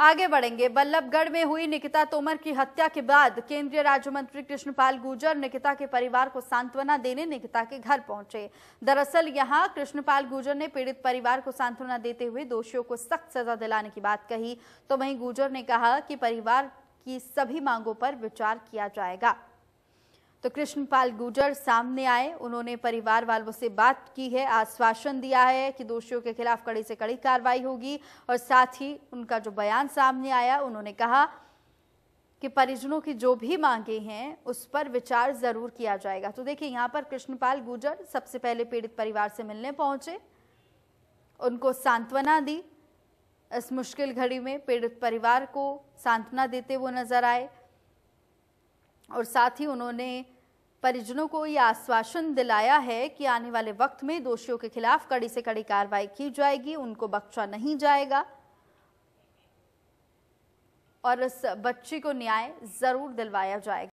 आगे बढ़ेंगे बल्लभगढ़ में हुई निकिता तोमर की हत्या के बाद केंद्रीय राज्य मंत्री कृष्णपाल गुर्जर निकिता के परिवार को सांत्वना देने निकिता के घर पहुंचे दरअसल यहां कृष्णपाल गुर्जर ने पीड़ित परिवार को सांत्वना देते हुए दोषियों को सख्त सजा दिलाने की बात कही तो वहीं गुर्जर ने कहा कि परिवार की सभी मांगों पर विचार किया जाएगा तो कृष्णपाल गुर्जर सामने आए उन्होंने परिवार वालों से बात की है आश्वासन दिया है कि दोषियों के खिलाफ कड़ी से कड़ी कार्रवाई होगी और साथ ही उनका जो बयान सामने आया उन्होंने कहा कि परिजनों की जो भी मांगे हैं उस पर विचार जरूर किया जाएगा तो देखिए यहाँ पर कृष्णपाल गुर्जर सबसे पहले पीड़ित परिवार से मिलने पहुंचे उनको सांत्वना दी इस मुश्किल घड़ी में पीड़ित परिवार को सांत्वना देते हुए नजर आए और साथ ही उन्होंने परिजनों को यह आश्वासन दिलाया है कि आने वाले वक्त में दोषियों के खिलाफ कड़ी से कड़ी कार्रवाई की जाएगी उनको बख्शा नहीं जाएगा और इस बच्ची को न्याय जरूर दिलवाया जाएगा